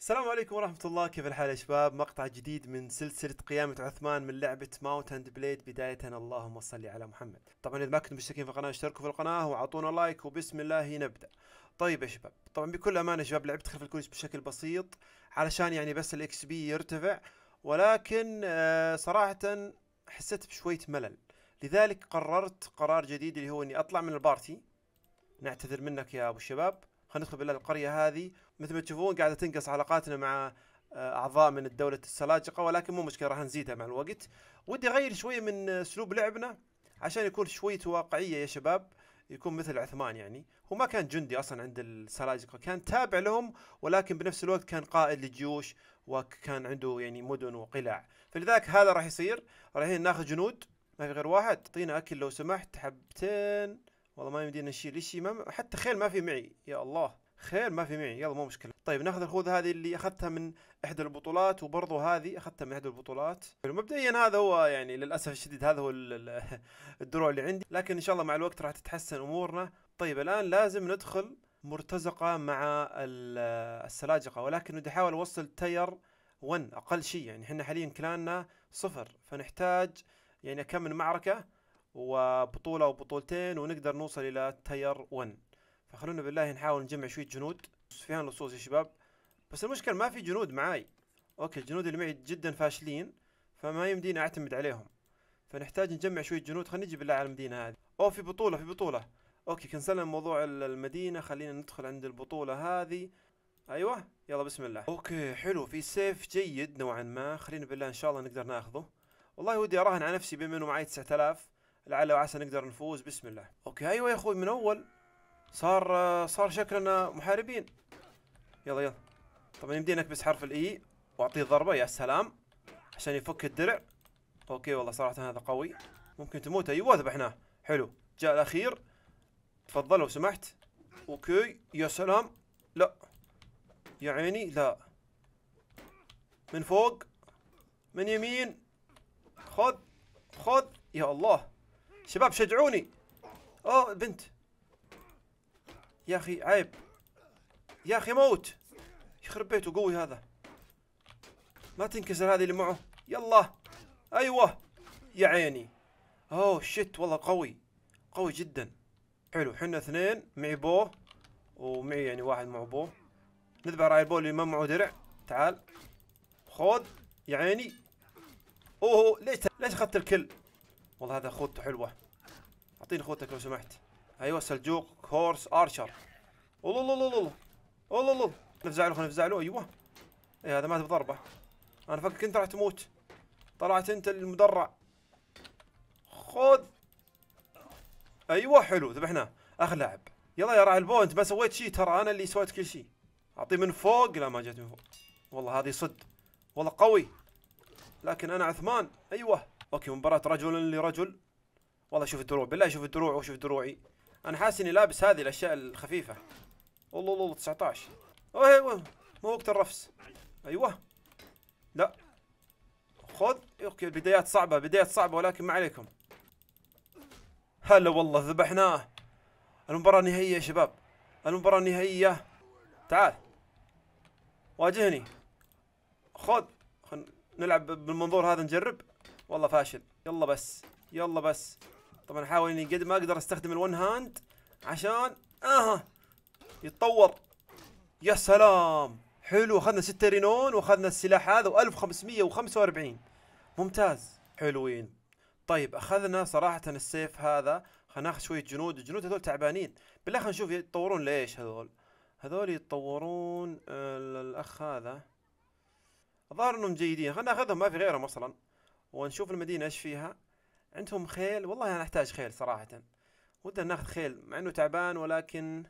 السلام عليكم ورحمة الله كيف الحال يا شباب مقطع جديد من سلسلة قيامة عثمان من لعبة ماوت اند بليد بداية اللهم صل على محمد طبعا إذا ما كنتم مشتركين في القناة اشتركوا في القناة واعطونا لايك وبسم الله نبدأ طيب يا شباب طبعا بكل أمانة يا شباب لعبت خلف الكواليس بشكل بسيط علشان يعني بس الاكس بي يرتفع ولكن آه، صراحة حسيت بشوية ملل لذلك قررت قرار جديد اللي هو اني اطلع من البارتي نعتذر منك يا ابو الشباب خلينا ندخل بالله القرية هذه مثل ما تشوفون قاعده تنقص علاقاتنا مع آه، اعضاء من الدوله السلاجقه ولكن مو مشكله راح نزيدها مع الوقت ودي اغير شويه من آه، اسلوب لعبنا عشان يكون شويه واقعيه يا شباب يكون مثل عثمان يعني هو ما كان جندي اصلا عند السلاجقه كان تابع لهم ولكن بنفس الوقت كان قائد لجيوش وكان عنده يعني مدن وقلاع فلذلك هذا راح يصير رايحين ناخذ جنود ما في غير واحد اعطينا اكل لو سمحت حبتين والله ما يمدينا نشيل شيء حتى خيل ما في معي يا الله خير ما في معي يلا مو مشكله طيب ناخذ الخوذه هذه اللي اخذتها من احدى البطولات وبرضه هذه اخذتها من احدى البطولات يعني مبدئيا هذا هو يعني للاسف الشديد هذا هو الدروع اللي عندي لكن ان شاء الله مع الوقت راح تتحسن امورنا طيب الان لازم ندخل مرتزقه مع السلاجقه ولكن بدي احاول اوصل تير 1 اقل شيء يعني احنا حاليا كلاننا صفر فنحتاج يعني كم من معركه وبطوله وبطولتين ونقدر نوصل الى تير 1 فخلونا بالله نحاول نجمع شوية جنود سفيان لصوص يا شباب بس المشكلة ما في جنود معاي اوكي الجنود اللي معي جدا فاشلين فما يمديني اعتمد عليهم فنحتاج نجمع شوية جنود خلينا نجي بالله على المدينة هذه اوه في بطولة في بطولة اوكي كنسلنا موضوع المدينة خلينا ندخل عند البطولة هذه ايوه يلا بسم الله اوكي حلو في سيف جيد نوعا ما خلينا بالله ان شاء الله نقدر ناخذه والله ودي اراهن على نفسي بما انه معي 9000 لعل وعسى نقدر نفوز بسم الله اوكي ايوه يا اخوي من اول صار صار شكلنا محاربين يلا يلا طبعا يمدينك بس حرف الاي e واعطيه ضربه يا سلام عشان يفك الدرع اوكي والله صراحه هذا قوي ممكن تموت ايوه ذبحناه حلو جاء الاخير تفضل لو سمحت اوكي يا سلام لا يا عيني لا من فوق من يمين خذ خذ يا الله شباب شجعوني اه بنت يا اخي عيب يا اخي موت يخرب بيته قوي هذا ما تنكسر هذه اللي معه يلا ايوه يا عيني اوه شت والله قوي قوي جدا حلو حنا اثنين معي بو ومعي يعني واحد معه بو نذبح راعي البو اللي ما معه درع تعال خذ يا عيني اوه ليش ليش اخذت الكل والله هذا خوته حلوه اعطيني خوتك لو سمحت ايوه سلجوق هورس ارشر الله الله الله الله الله نفزع له نفزع له ايوه اي هذا مات بضربه انا فكرت انت راح تموت طلعت انت المدرع خذ ايوه حلو ذبحناه اخر لاعب يلا يا راعي البوينت ما سويت شيء ترى انا اللي سويت كل شيء اعطيه من فوق لا ما جت من فوق والله هذه صد والله قوي لكن انا عثمان ايوه اوكي مباراة رجل لرجل والله شوف الدروع بالله شوف الدروع وشوف دروعي انا حاسس اني لابس هذه الاشياء الخفيفه والله والله 19 ايوه مو وقت الرفس ايوه لا خذ اوكي البدايات صعبه بدايات صعبه ولكن ما عليكم هلا والله ذبحناه المباراة النهائيه يا شباب المباراة النهائيه تعال واجهني خذ خل نلعب بالمنظور هذا نجرب والله فاشل يلا بس يلا بس طبعا احاول اني قد ما اقدر استخدم الون هاند عشان اها يتطور يا سلام حلو اخذنا 6 رينون واخذنا السلاح هذا و1545 ممتاز حلوين طيب اخذنا صراحة السيف هذا خلينا ناخذ شوية جنود الجنود هذول تعبانين بالله خلينا نشوف يتطورون ليش هذول هذول يتطورون الاخ هذا الظاهر انهم جيدين خلينا ناخذهم ما في غيرهم اصلا ونشوف المدينة ايش فيها عندهم خيل والله انا احتاج خيل صراحة ودنا ناخذ خيل مع انه تعبان ولكن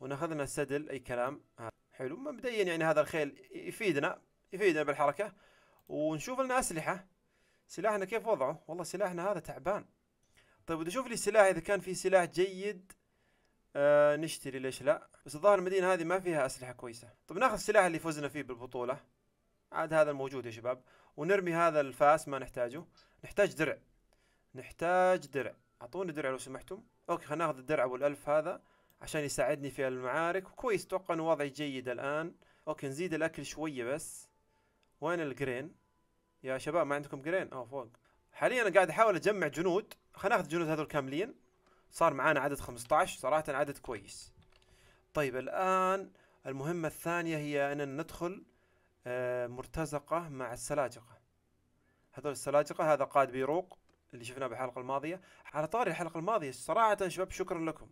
وناخذنا السدل اي كلام حلو مبدئيا يعني هذا الخيل يفيدنا يفيدنا بالحركة ونشوف لنا اسلحة سلاحنا كيف وضعه والله سلاحنا هذا تعبان طيب بدي اشوف لي سلاح اذا كان في سلاح جيد آه نشتري ليش لا بس الظاهر المدينة هذه ما فيها اسلحة كويسة طيب ناخذ السلاح اللي فزنا فيه بالبطولة عاد هذا الموجود يا شباب ونرمي هذا الفاس ما نحتاجه نحتاج درع نحتاج درع اعطوني درع لو سمحتم اوكي خلينا ناخذ الدرع ابو الالف هذا عشان يساعدني في المعارك كويس اتوقع انه وضعي جيد الان اوكي نزيد الاكل شويه بس وين الجرين يا شباب ما عندكم جرين اه فوق حاليا انا قاعد احاول اجمع جنود خلينا ناخذ الجنود هذول كاملين صار معانا عدد 15 صراحه عدد كويس طيب الان المهمه الثانيه هي ان ندخل آه، مرتزقه مع السلاجقه هذول السلاجقه هذا قائد بيروق اللي شفناه بالحلقه الماضيه على طاري الحلقه الماضيه صراحه شباب شكرا لكم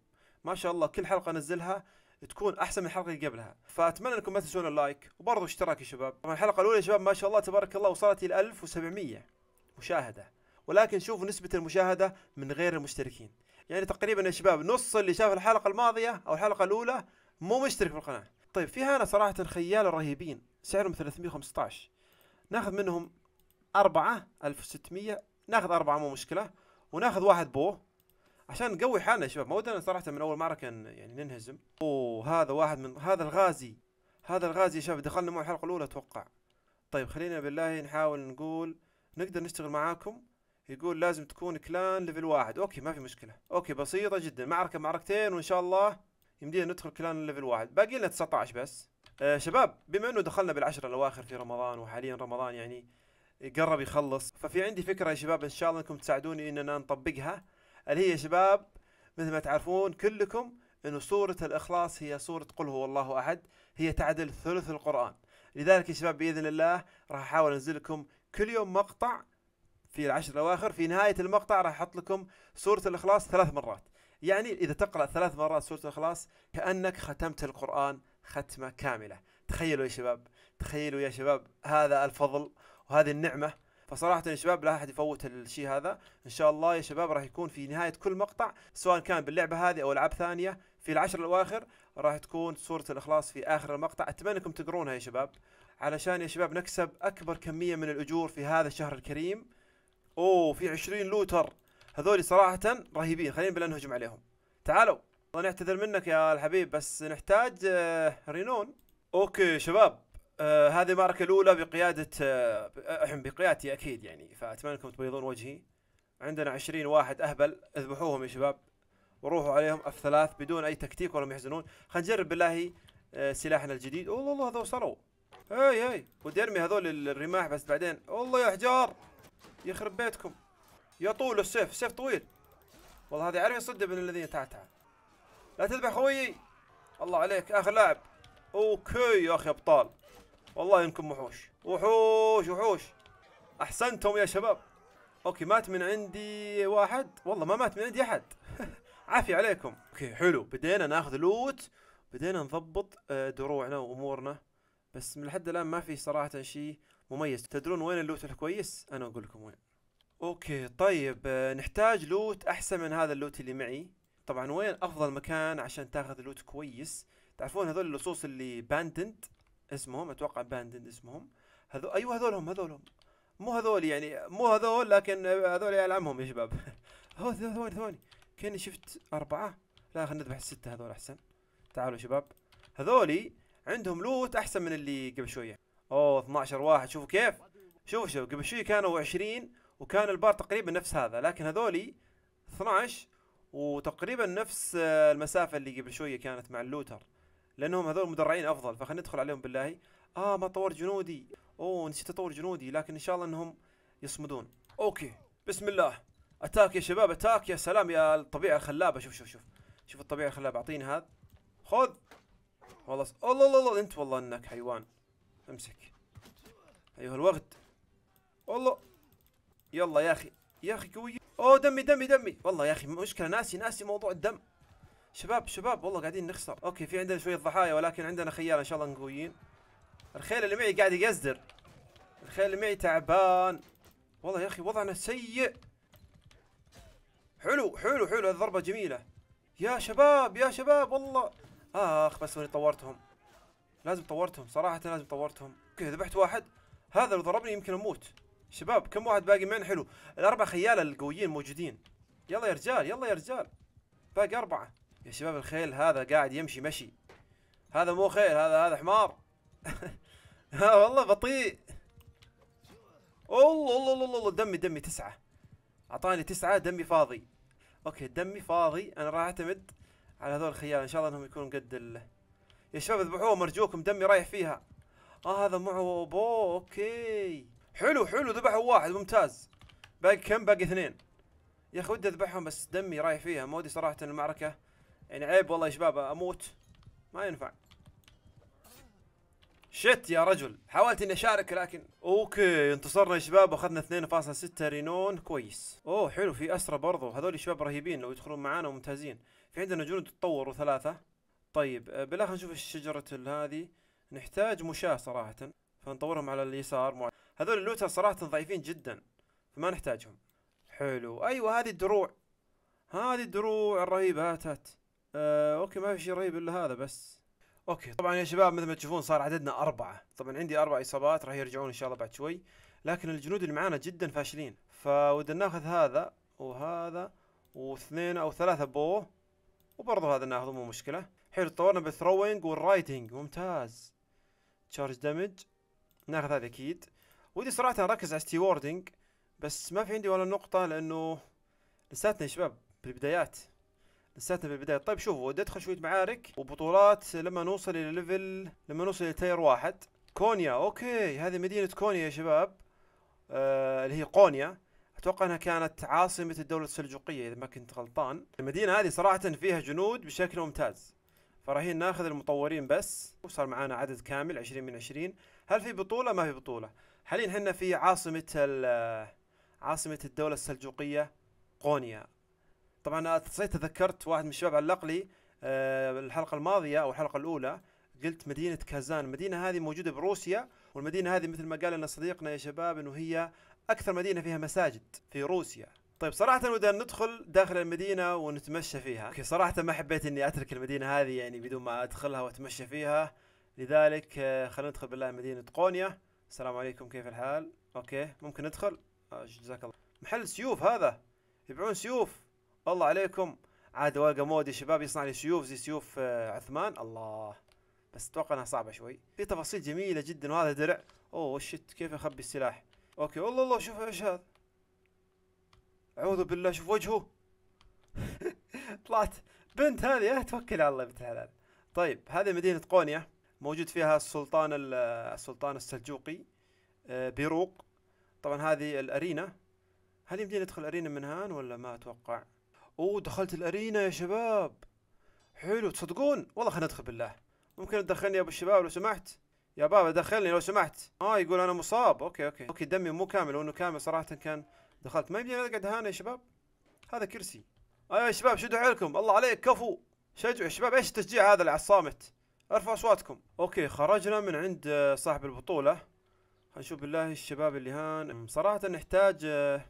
ما شاء الله كل حلقه انزلها تكون احسن من الحلقه اللي قبلها فاتمنى انكم ما تنسون اللايك وبرضه اشتراك يا شباب طبعا الحلقه الاولى يا شباب ما شاء الله تبارك الله وصلت الى 1700 مشاهده ولكن شوفوا نسبه المشاهده من غير المشتركين يعني تقريبا يا شباب نص اللي شاف الحلقه الماضيه او الحلقه الاولى مو مشترك في القناه طيب في هنا صراحه خيال رهيبين سعرهم 315 ناخذ منهم أربعة 1600 ناخذ أربعة مو مشكلة وناخذ واحد بو عشان نقوي حالنا يا شباب ما ودنا صراحة من أول معركة يعني ننهزم وهذا واحد من هذا الغازي هذا الغازي يا شباب دخلنا معه الحلقة الأولى أتوقع طيب خلينا بالله نحاول نقول نقدر نشتغل معاكم يقول لازم تكون كلان ليفل واحد اوكي ما في مشكلة اوكي بسيطة جدا معركة معركتين وان شاء الله يمدينا ندخل كلان ليفل واحد باقي لنا 19 بس آه شباب بما انه دخلنا بالعشرة الاواخر في رمضان وحاليا رمضان يعني قرب يخلص ففي عندي فكره يا شباب ان شاء الله انكم تساعدوني اننا نطبقها اللي هي يا شباب مثل ما تعرفون كلكم انه سوره الاخلاص هي سوره قل هو الله احد هي تعدل ثلث القران لذلك يا شباب باذن الله راح احاول انزل لكم كل يوم مقطع في العشر الاواخر في نهايه المقطع راح احط لكم سوره الاخلاص ثلاث مرات يعني اذا تقرا ثلاث مرات سوره الاخلاص كانك ختمت القران ختمه كامله تخيلوا يا شباب تخيلوا يا شباب هذا الفضل وهذه النعمه فصراحة يا شباب لا أحد يفوت الشيء هذا إن شاء الله يا شباب راح يكون في نهاية كل مقطع سواء كان باللعبة هذه أو ألعاب ثانية في العشر الأواخر راح تكون صورة الإخلاص في آخر المقطع أتمنى أنكم تقرونها يا شباب علشان يا شباب نكسب أكبر كمية من الأجور في هذا الشهر الكريم أوه في 20 لوتر هذول صراحة رهيبين خلينا بلا نهجم عليهم تعالوا نعتذر منك يا الحبيب بس نحتاج آه، رينون أوكي شباب آه هذه المعركه الاولى بقياده آه بقيادتي اكيد يعني فاتمنى انكم تبيضون وجهي عندنا 20 واحد اهبل اذبحوهم يا شباب وروحوا عليهم أف ثلاث بدون اي تكتيك ولا يحزنون خلينا نجرب بالله آه سلاحنا الجديد والله الله هذول وصلوا هاي هاي ودي ارمي هذول الرماح بس بعدين والله يا حجار يخرب بيتكم يا طول السيف السيف طويل والله هذه عارف يصد من الذين تعتع لا تذبح خويي الله عليك اخر لاعب اوكي يا اخي ابطال والله انكم وحوش وحوش وحوش احسنتم يا شباب اوكي مات من عندي واحد والله ما مات من عندي احد عافية عليكم اوكي حلو بدينا ناخذ لوت بدينا نضبط آه، دروعنا وامورنا بس من لحد الان ما في صراحة شيء مميز تدرون وين اللوت الكويس انا اقول لكم وين اوكي طيب آه، نحتاج لوت احسن من هذا اللوت اللي معي طبعا وين افضل مكان عشان تاخذ لوت كويس تعرفون هذول اللصوص اللي باندنت اسمهم اتوقع باندن اسمهم هذو ايوه هذول هم هذول هم مو هذول يعني مو هذول لكن هذول العمهم يا شباب هو ثواني ثواني كاني شفت اربعه لا خلينا نذبح السته هذول احسن تعالوا يا شباب هذولي عندهم لوت احسن من اللي قبل شويه اوه 12 واحد شوفوا كيف شوفوا شوفوا قبل شوي كانوا 20 وكان البار تقريبا نفس هذا لكن هذولي 12 وتقريبا نفس المسافه اللي قبل شويه كانت مع اللوتر لانهم هذول مدرعين افضل فخلينا ندخل عليهم بالله اه ما طور جنودي اوه نسيت اطور جنودي لكن ان شاء الله انهم يصمدون اوكي بسم الله اتاك يا شباب اتاك يا سلام يا الطبيعه الخلابه شوف شوف شوف شوف الطبيعه الخلابه اعطيني هذا خذ والله س... الله الله الله انت والله انك حيوان امسك ايها الوغد الله يلا يا اخي يا اخي قوي اوه دمي دمي دمي والله يا اخي مشكله ناسي ناسي موضوع الدم شباب شباب والله قاعدين نخسر اوكي في عندنا شويه ضحايا ولكن عندنا خيال ان شاء الله قويين الخيل اللي معي قاعد يقزدر الخيل اللي معي تعبان والله يا اخي وضعنا سيء حلو حلو حلو الضربه جميله يا شباب يا شباب والله اخ بس اني طورتهم لازم طورتهم صراحه لازم طورتهم اوكي ذبحت واحد هذا لو ضربني يمكن اموت شباب كم واحد باقي معنا حلو الاربع خياله القويين موجودين يلا يا رجال يلا يا رجال باقي اربعه يا شباب الخيل هذا قاعد يمشي مشي هذا مو خيل هذا هذا حمار ها آه، والله بطيء الله الله الله الله دمي دمي تسعة اعطاني تسعة دمي فاضي اوكي دمي فاضي انا راح اعتمد على هذول الخيال ان شاء الله انهم يكونوا قد ال يا شباب اذبحوه مرجوكم دمي رايح فيها اه هذا معه بو اوكي حلو حلو ذبحوا واحد ممتاز باقي كم باقي اثنين يا اخي ودي اذبحهم بس دمي رايح فيها ما صراحه المعركه يعني عيب والله يا شباب اموت ما ينفع شت يا رجل حاولت اني اشارك لكن اوكي انتصرنا يا شباب واخذنا 2.6 رينون كويس اوه حلو في اسرى برضو هذول شباب رهيبين لو يدخلون معانا وممتازين في عندنا جنود تطوروا ثلاثة طيب آه، بالاخر نشوف الشجرة هذه نحتاج مشاة صراحة فنطورهم على اليسار مع... هذول اللوتر صراحة ضعيفين جدا فما نحتاجهم حلو ايوه هذه الدروع هذه الدروع الرهيبة هات هات آه اوكي ما في شيء رهيب الا هذا بس اوكي طبعا يا شباب مثل ما تشوفون صار عددنا اربعه طبعا عندي اربع اصابات راح يرجعون ان شاء الله بعد شوي لكن الجنود اللي معانا جدا فاشلين فودنا ناخذ هذا وهذا واثنين او ثلاثه بو وبرضه هذا ناخذه مو مشكله حلو تطورنا بالثروينج والرايتنج ممتاز تشارج دامج ناخذ هذا اكيد ودي صراحه اركز على ستيوردنج بس ما في عندي ولا نقطه لانه لساتنا يا شباب بالبدايات لساتنا البدايه طيب شوفوا ودي ادخل شويه معارك وبطولات لما نوصل الى ليفل لما نوصل الى تاير واحد كونيا اوكي هذه مدينه كونيا يا شباب آه اللي هي قونيا اتوقع انها كانت عاصمه الدوله السلجوقيه اذا ما كنت غلطان المدينه هذه صراحه فيها جنود بشكل ممتاز فرايحين ناخذ المطورين بس وصار معانا عدد كامل 20 من 20 هل في بطوله ما في بطوله حاليا احنا في عاصمه آه، عاصمه الدوله السلجوقيه قونيا طبعا صرت تذكرت واحد من الشباب علق لي آه، الحلقه الماضيه او الحلقه الاولى قلت مدينة كازان المدينة هذه موجودة بروسيا والمدينة هذه مثل ما قال لنا صديقنا يا شباب أنه هي أكثر مدينة فيها مساجد في روسيا طيب صراحة ودنا ندخل داخل المدينة ونتمشى فيها اوكي صراحة ما حبيت أني أترك المدينة هذه يعني بدون ما أدخلها وأتمشى فيها لذلك آه، خلينا ندخل بالله مدينة قونيا السلام عليكم كيف الحال أوكي ممكن ندخل آه، جزاك الله محل سيوف هذا يبيعون سيوف الله عليكم عاد واقع مود يا شباب يصنع لي سيوف زي سيوف آه، عثمان الله بس اتوقع انها صعبه شوي في تفاصيل جميله جدا وهذا درع اوه شت كيف اخبي السلاح اوكي والله الله شوف ايش هذا اعوذ بالله شوف وجهه طلعت بنت هذه إيه، توكل على الله بنت الحلال طيب هذه مدينه قونيا موجود فيها السلطان السلطان السلجوقي آه، بيروق طبعا هذه الارينا هل يمديني ندخل ارينا من هان ولا ما اتوقع اوه دخلت الارينا يا شباب حلو تصدقون والله خلينا ندخل بالله ممكن تدخلني يا ابو الشباب لو سمحت يا بابا دخلني لو سمحت اه يقول انا مصاب اوكي اوكي اوكي دمي مو كامل لو انه كامل صراحه كان دخلت ما يبي اقعد هنا يا شباب هذا كرسي آه يا شباب شدوا حيلكم الله عليك كفو شجعوا يا شباب ايش التشجيع هذا اللي على الصامت ارفعوا اصواتكم اوكي خرجنا من عند آه، صاحب البطوله هنشوف بالله الشباب اللي هان صراحه نحتاج آه،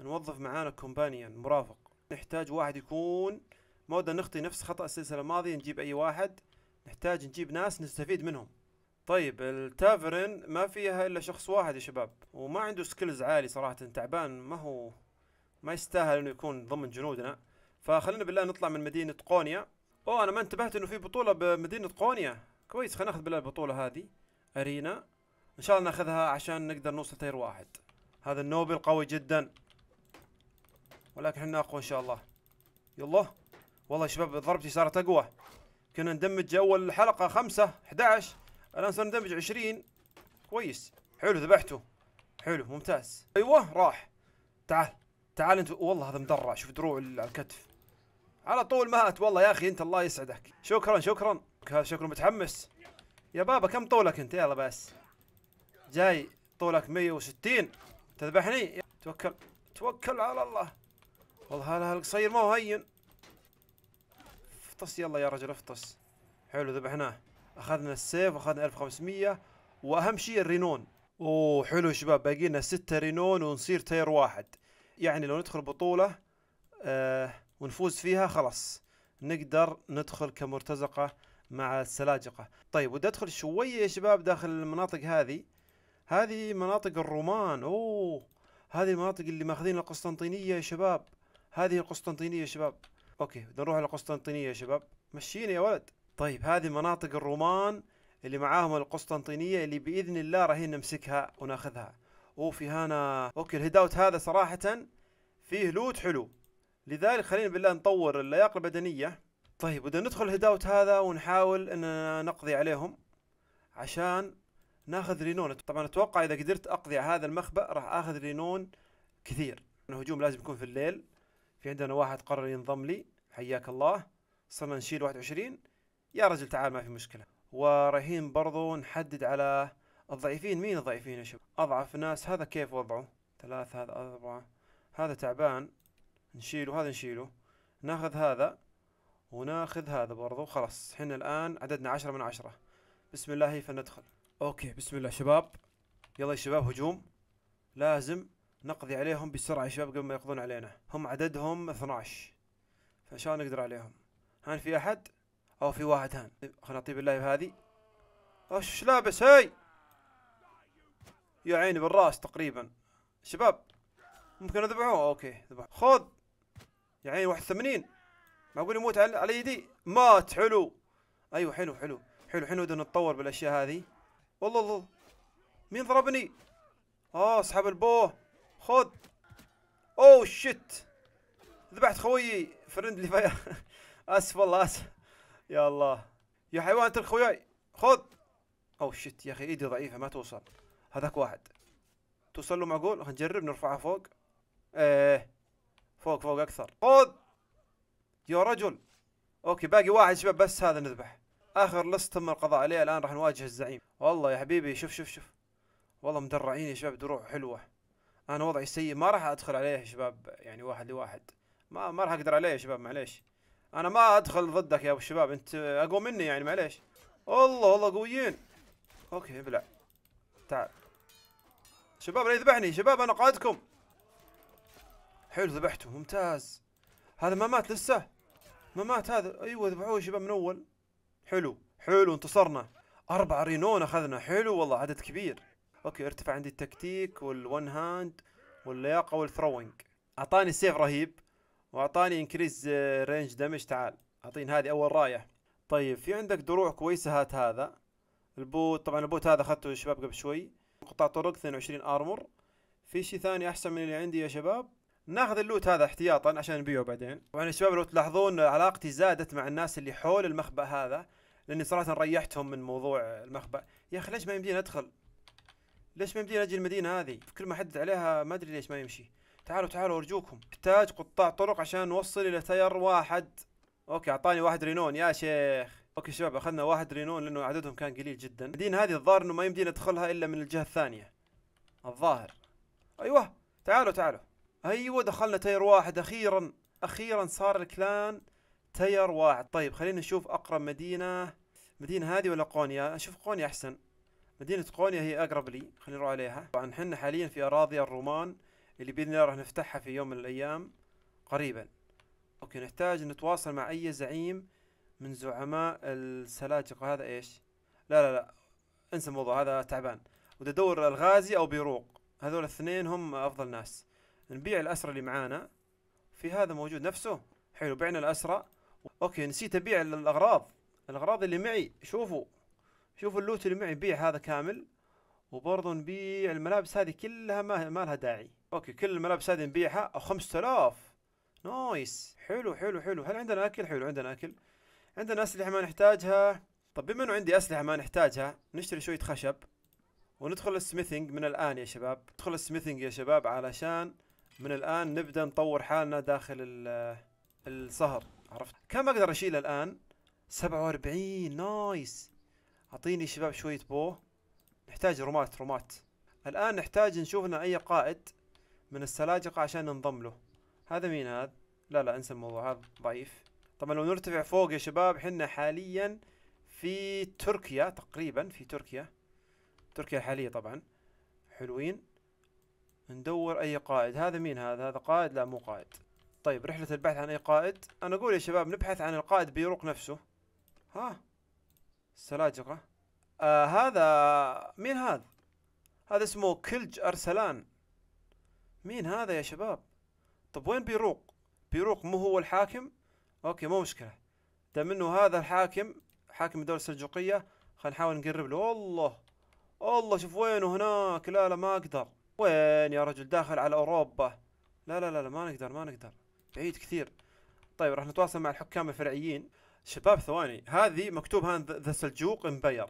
نوظف معانا كومبانيون مرافق نحتاج واحد يكون ما ودنا نخطي نفس خطأ السلسلة الماضية نجيب أي واحد نحتاج نجيب ناس نستفيد منهم طيب التافرن ما فيها إلا شخص واحد يا شباب وما عنده سكيلز عالي صراحة تعبان ما هو ما يستاهل إنه يكون ضمن جنودنا فخلينا بالله نطلع من مدينة قونيا أوه أنا ما انتبهت إنه في بطولة بمدينة قونيا كويس خلينا ناخذ بالله البطولة هذه أرينا إن شاء الله ناخذها عشان نقدر نوصل تير واحد هذا النوبل قوي جدا ولكن احنا اقوى ان شاء الله يلا والله يا شباب ضربتي صارت اقوى كنا ندمج اول حلقه خمسة 11 الان صرنا ندمج 20 كويس حلو ذبحته حلو ممتاز ايوه راح تعال تعال انت والله هذا مدرع شوف دروع على الكتف على طول مات والله يا اخي انت الله يسعدك شكرا شكرا هذا شكله متحمس يا بابا كم طولك انت يلا بس جاي طولك 160 تذبحني توكل توكل على الله والله القصير ما هو هين افطس يلا يا رجل افطس حلو ذبحناه اخذنا السيف واخذنا 1500 واهم شيء الرينون اوه حلو شباب باقي لنا 6 رينون ونصير تير واحد يعني لو ندخل بطولة آه ونفوز فيها خلاص نقدر ندخل كمرتزقة مع السلاجقة طيب ودي ادخل شوية يا شباب داخل المناطق هذه هذه مناطق الرومان اوه هذه المناطق اللي ماخذين القسطنطينية يا شباب هذه القسطنطينيه يا شباب اوكي بدنا نروح على القسطنطينيه يا شباب مشينا يا ولد طيب هذه مناطق الرومان اللي معاهم القسطنطينيه اللي باذن الله راهين نمسكها وناخذها وفي هنا اوكي الهيد هذا صراحه فيه لوت حلو لذلك خلينا بالله نطور اللياقه البدنيه طيب بدنا ندخل الهيد هذا ونحاول اننا نقضي عليهم عشان ناخذ رينون طبعا اتوقع اذا قدرت اقضي على هذا المخبأ راح اخذ رينون كثير الهجوم لازم يكون في الليل في عندنا واحد قرر ينضم لي حياك الله صرنا نشيل 21 يا رجل تعال ما في مشكلة ورايحين برضو نحدد على الضعيفين مين الضعيفين يا شباب أضعف ناس هذا كيف وضعه ثلاثة هذا أربعة هذا تعبان نشيله هذا نشيله ناخذ هذا وناخذ هذا برضو خلاص حنا الآن عددنا عشرة من عشرة بسم الله فلندخل أوكي بسم الله شباب يلا يا شباب هجوم لازم نقضي عليهم بسرعة يا شباب قبل ما يقضون علينا هم عددهم 12 الله نقدر عليهم هان في أحد أو في واحد هان خلنا نعطيه اللايف هذه وش لابس هاي يا عيني بالراس تقريبا شباب ممكن اذبحوه اوكي ذبح خذ يا عيني 81 معقول يموت على على يدي مات حلو ايوه حلو حلو حلو حلو بدنا نتطور بالاشياء هذه والله الله مين ضربني اه اسحب البوه خذ اوه oh, شت ذبحت خويي فرندلي فاير اسف والله اسف يا الله يا حيوان ترك خوياي خذ اوه oh, شت يا اخي ايدي ضعيفه ما توصل هذاك واحد توصل له معقول خلينا نجرب نرفعها فوق ايه فوق فوق اكثر خذ يا رجل اوكي باقي واحد شباب بس هذا نذبح اخر لص تم القضاء عليه الان راح نواجه الزعيم والله يا حبيبي شوف شوف شوف والله مدرعين يا شباب دروع حلوه انا وضعي سيء ما راح ادخل عليه يا شباب يعني واحد لواحد ما ما راح اقدر عليه يا شباب معليش انا ما ادخل ضدك يا ابو الشباب انت اقوى مني يعني معليش الله والله قويين اوكي ابلع تعال شباب لا يذبحني شباب انا قائدكم حلو ذبحته ممتاز هذا ما مات لسه ما مات هذا ايوه ذبحوه شباب من اول حلو حلو انتصرنا اربعة رينون اخذنا حلو والله عدد كبير اوكي ارتفع عندي التكتيك والون هاند واللياقه والثروينج اعطاني سيف رهيب واعطاني انكريز رينج دمج تعال اعطيني هذه اول رايه طيب في عندك دروع كويسه هات هذا البوت طبعا البوت هذا اخذته الشباب قبل شوي قطع طرق 22 ارمر في شيء ثاني احسن من اللي عندي يا شباب ناخذ اللوت هذا احتياطا عشان نبيعه بعدين طبعا يا شباب لو تلاحظون علاقتي زادت مع الناس اللي حول المخبأ هذا لاني صراحه ريحتهم من موضوع المخبأ يا اخي ليش ما يمدينا ادخل ليش ما يمدينا اجي المدينه هذه كل ما حدد عليها ما ادري ليش ما يمشي تعالوا تعالوا ارجوكم احتاج قطاع طرق عشان نوصل الى تير واحد اوكي اعطاني واحد رينون يا شيخ اوكي شباب اخذنا واحد رينون لانه عددهم كان قليل جدا المدينه هذه الظاهر انه ما يمدينا ادخلها الا من الجهه الثانيه الظاهر ايوه تعالوا تعالوا ايوه دخلنا تير واحد اخيرا اخيرا صار الكلان تير واحد طيب خلينا نشوف اقرب مدينه مدينه هذه ولا قونيا اشوف قونيا احسن مدينة قونيا هي أقرب لي خلينا نروح عليها طبعا حنا حاليا في أراضي الرومان اللي بإذن الله راح نفتحها في يوم من الأيام قريبا أوكي نحتاج نتواصل مع أي زعيم من زعماء السلاجقة هذا إيش لا لا لا انسى الموضوع هذا تعبان ودي أدور الغازي أو بيروق هذول الاثنين هم أفضل ناس نبيع الأسرة اللي معانا في هذا موجود نفسه حلو بعنا الأسرة أوكي نسيت أبيع الأغراض الأغراض اللي معي شوفوا شوف اللوت اللي معي بيع هذا كامل وبرضه نبيع الملابس هذه كلها ما, ما لها داعي اوكي كل الملابس هذه نبيعها او 5000 نايس حلو حلو حلو هل عندنا اكل حلو عندنا اكل عندنا اسلحه ما نحتاجها طب بما انه عندي اسلحه ما نحتاجها نشتري شويه خشب وندخل السميثنج من الان يا شباب ندخل السميثنج يا شباب علشان من الان نبدا نطور حالنا داخل الصهر عرفت كم اقدر اشيل الان 47 نايس اعطيني شباب شوية بو نحتاج رومات رومات الان نحتاج نشوف لنا اي قائد من السلاجقة عشان ننضم له هذا مين هذا لا لا انسى الموضوع هذا ضعيف طبعا لو نرتفع فوق يا شباب حنا حاليا في تركيا تقريبا في تركيا تركيا الحالية طبعا حلوين ندور اي قائد هذا مين هذا هذا قائد لا مو قائد طيب رحلة البحث عن اي قائد انا اقول يا شباب نبحث عن القائد بيروق نفسه ها السلاجقة آه هذا مين هذا هذا اسمه كلج أرسلان مين هذا يا شباب طب وين بيروق بيروق مو هو الحاكم أوكي مو مشكلة دام إنه هذا الحاكم حاكم الدولة السلجوقية خلينا نحاول نقرب له والله والله شوف وينه هناك لا لا ما أقدر وين يا رجل داخل على أوروبا لا لا لا, لا ما نقدر ما نقدر بعيد كثير طيب راح نتواصل مع الحكام الفرعيين شباب ثواني هذه مكتوب هان ذا سلجوق امبير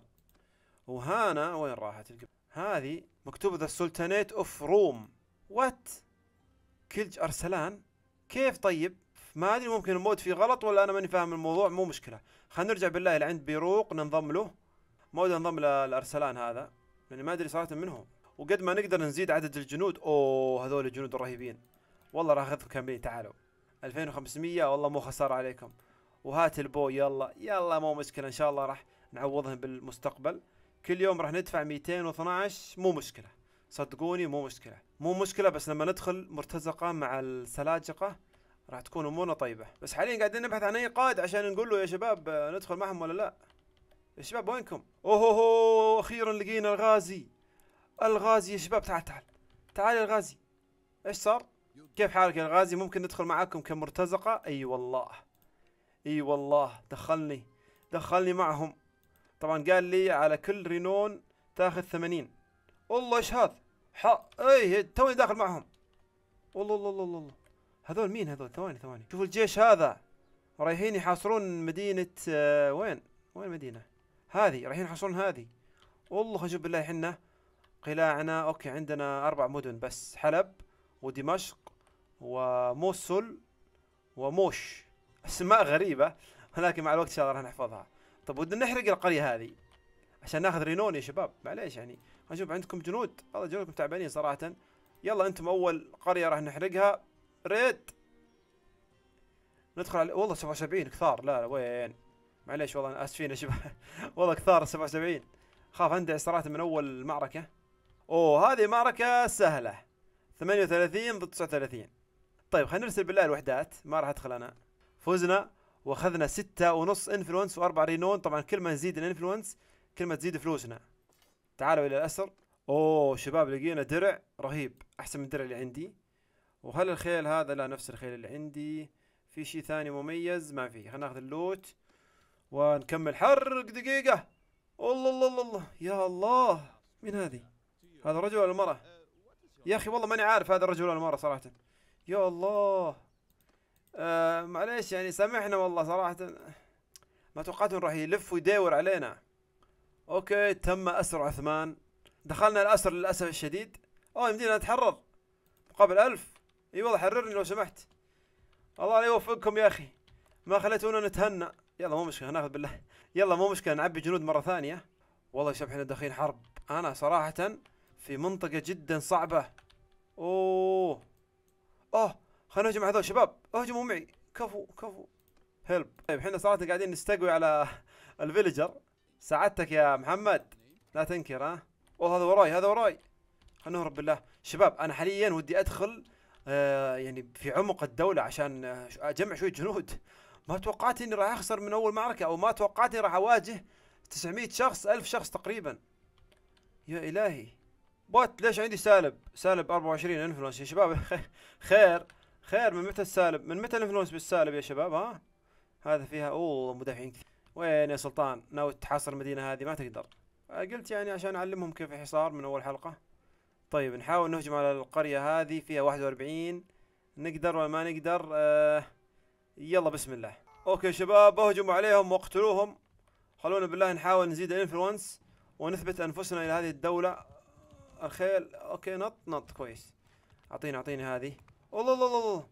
وهانا وين راحت هذه مكتوب ذا سلطانيت اوف روم وات كلج ارسلان كيف طيب ما ادري ممكن المود فيه غلط ولا انا ماني فاهم الموضوع مو مشكله خلينا نرجع بالله عند بيروق ننضم له مود انضم للارسلان هذا لاني ما ادري صراحه منهم وقد ما نقدر نزيد عدد الجنود اوه هذول الجنود الرهيبين والله راخذكم كاملين تعالوا 2500 والله مو خساره عليكم وهات البو يلا يلا مو مشكله ان شاء الله راح نعوضهم بالمستقبل كل يوم راح ندفع 212 مو مشكله صدقوني مو مشكله مو مشكله بس لما ندخل مرتزقه مع السلاجقه راح تكون امورنا طيبه بس حاليا قاعدين نبحث عن اي قائد عشان نقول له يا شباب آه، ندخل معهم ولا لا يا شباب وينكم أوهوهو اخيرا لقينا الغازي الغازي يا شباب تعال تعال تعال يا الغازي ايش صار كيف حالك يا الغازي ممكن ندخل معاكم كمرتزقه اي أيوة والله اي والله دخلني دخلني معهم طبعا قال لي على كل رينون تاخذ 80 والله ايش هذا حق اي توني داخل معهم والله الله الله الله هذول مين هذول ثواني ثواني شوفوا الجيش هذا رايحين يحاصرون مدينة آه وين وين مدينة هذه رايحين يحاصرون هذه والله شوف بالله حنا قلاعنا اوكي عندنا اربع مدن بس حلب ودمشق وموصل وموش اسماء غريبه ولكن مع الوقت ان شاء الله راح نحفظها طب ودنا نحرق القريه هذه عشان ناخذ رينون يا شباب معليش يعني نشوف عندكم جنود والله جنودكم تعبانين صراحه يلا انتم اول قريه راح نحرقها ريد ندخل على والله 77 كثار لا لا وين معليش والله انا اسفين يا شباب والله كثار 77 خاف اندعي صراحه من اول معركه اوه هذه معركه سهله 38 ضد 39 طيب خلينا نرسل بالله الوحدات ما راح ادخل انا فزنا واخذنا ستة ونص انفلونس واربع رينون طبعا كل ما نزيد الانفلونس كل ما تزيد فلوسنا تعالوا الى الاسر اوه شباب لقينا درع رهيب احسن من الدرع اللي عندي وهل الخيل هذا لا نفس الخيل اللي عندي في شيء ثاني مميز ما في خلينا ناخذ اللوت ونكمل حرق دقيقة الله الله الله الله يا الله مين هذه هذا رجل ولا مرة يا اخي والله ماني عارف هذا الرجل ولا المرأة صراحة يا الله آه، معليش يعني سامحنا والله صراحة ما توقعت انه راح يلف ويدور علينا اوكي تم اسر عثمان دخلنا الاسر للاسف الشديد اوه يمدينا نتحرر مقابل الف اي والله حررني لو سمحت الله لا يوفقكم يا اخي ما خليتونا نتهنى يلا مو مشكله ناخذ بالله يلا مو مشكله نعبي جنود مره ثانيه والله شوف احنا داخلين حرب انا صراحه في منطقه جدا صعبه اوه اوه خلنا نهجم هذول شباب اهجموا معي كفو كفو هيلب طيب احنا صراحه قاعدين نستقوي على الفيلجر ساعدتك يا محمد لا تنكر ها اوه هذا وراي هذا وراي خلنا نهرب بالله شباب انا حاليا ودي ادخل آه يعني في عمق الدوله عشان آه، اجمع شويه جنود ما توقعت اني راح اخسر من اول معركه او ما توقعت اني راح اواجه 900 شخص 1000 شخص تقريبا يا الهي بوت ليش عندي سالب سالب 24 انفلونس يا شباب خير خير من متى السالب من متى الانفلونس بالسالب يا شباب ها هذا فيها اوه مدافعين كثير وين يا سلطان ناوي تحاصر المدينه هذه ما تقدر آه، قلت يعني عشان اعلمهم كيف الحصار من اول حلقه طيب نحاول نهجم على القريه هذه فيها 41 نقدر ولا ما نقدر آه يلا بسم الله اوكي شباب اهجموا عليهم واقتلوهم خلونا بالله نحاول نزيد الانفلونس ونثبت انفسنا الى هذه الدوله الخيل اوكي نط نط كويس اعطيني اعطيني هذه الله الله الله الله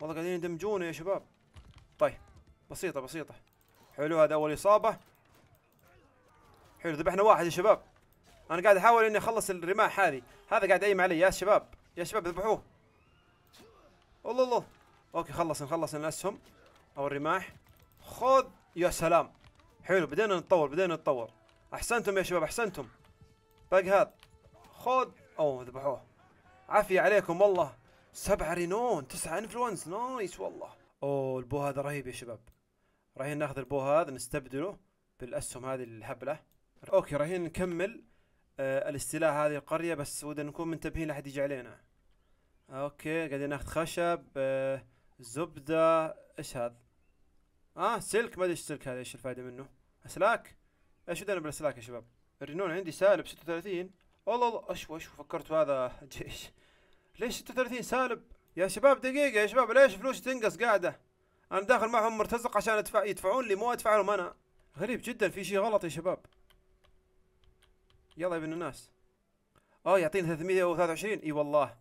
والله قاعدين يدمجون يا شباب طيب بسيطة بسيطة حلو هذا أول إصابة حلو ذبحنا واحد يا شباب أنا قاعد أحاول إني أخلص الرماح هذه هذا قاعد أيم علي يا شباب يا شباب ذبحوه الله الله أوكي خلصنا خلصنا الأسهم أو الرماح خذ يا سلام حلو بدينا نتطور بدينا نتطور أحسنتم يا شباب أحسنتم باقي طيب، هذا خذ أوه ذبحوه عافية عليكم والله سبعة رينون تسعة انفلونس نايس والله اوه البو هذا رهيب يا شباب رايحين ناخذ البو هذا نستبدله بالاسهم هذه الهبلة اوكي رايحين نكمل آه الاستيلاء هذه القرية بس ودنا نكون منتبهين لا يجي علينا اوكي قاعدين ناخذ خشب آه زبدة ايش هذا؟ اه سلك ما ادري ايش السلك هذا ايش الفائدة منه؟ اسلاك؟ ايش ودنا بالاسلاك يا شباب؟ الرنون عندي سالب 36 والله والله اشو اشو فكرت هذا جيش ليش 36 سالب يا شباب دقيقه يا شباب ليش فلوسي تنقص قاعده انا داخل معهم مرتزق عشان أدفع يدفعون لي مو ادفع لهم انا غريب جدا في شيء غلط يا شباب يلا يا ابن الناس اه يعطيني 323 اي والله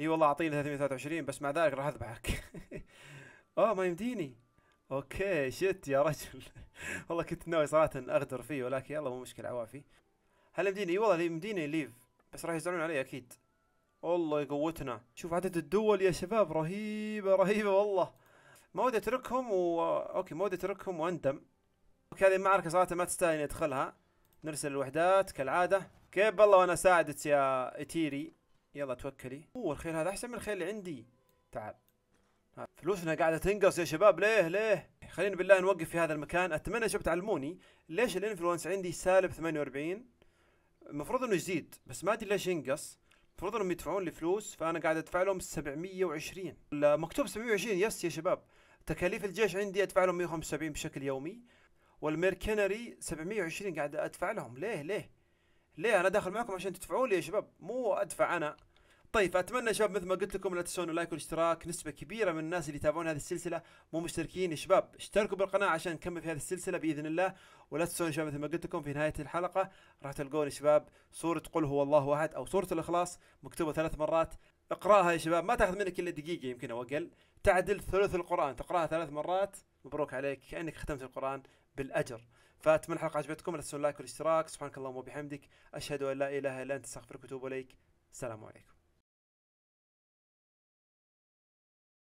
اي والله اعطيني 323 بس مع ذلك راح اذبحك اه ما يمديني اوكي شت يا رجل والله كنت ناوي صراحه اغدر فيه ولكن يلا مو مشكله عوافي هل يمديني اي والله يمديني ليف بس راح يزعلون علي اكيد الله يقوتنا شوف عدد الدول يا شباب رهيبة رهيبة والله ما ودي اتركهم و... اوكي ما ودي اتركهم واندم اوكي هذه المعركة صراحة ما تستاهل اني ادخلها نرسل الوحدات كالعادة كيف بالله وانا ساعدت يا اتيري يلا توكلي اوه الخيل هذا احسن من الخيل اللي عندي تعال فلوسنا قاعدة تنقص يا شباب ليه ليه خلينا بالله نوقف في هذا المكان اتمنى يا شباب تعلموني ليش الانفلونس عندي سالب 48 المفروض انه جديد بس ما ادري ليش ينقص المفروض انهم يدفعون لي فلوس فانا قاعد ادفع لهم 720 مكتوب 720 يس يا شباب تكاليف الجيش عندي ادفع لهم 175 بشكل يومي والميركنري 720 قاعد ادفع لهم ليه ليه ليه انا داخل معكم عشان تدفعوا لي يا شباب مو ادفع انا طيب فاتمنى يا شباب مثل ما قلت لكم لا تنسون اللايك والاشتراك نسبه كبيره من الناس اللي يتابعون هذه السلسله مو مشتركين يا شباب اشتركوا بالقناه عشان نكمل في هذه السلسله باذن الله ولا تنسون شباب مثل ما قلت لكم في نهايه الحلقه راح تلقون يا شباب صوره قل هو الله احد او صوره الاخلاص مكتوبه ثلاث مرات اقراها يا شباب ما تاخذ منك الا دقيقه يمكن او اقل تعدل ثلث القران تقراها ثلاث مرات مبروك عليك كانك ختمت القران بالاجر فاتمنى الحلقه عجبتكم لا تنسون اللايك والاشتراك سبحانك اللهم وبحمدك اشهد ان لا اله الا انت استغفرك واتوب اليك السلام عليكم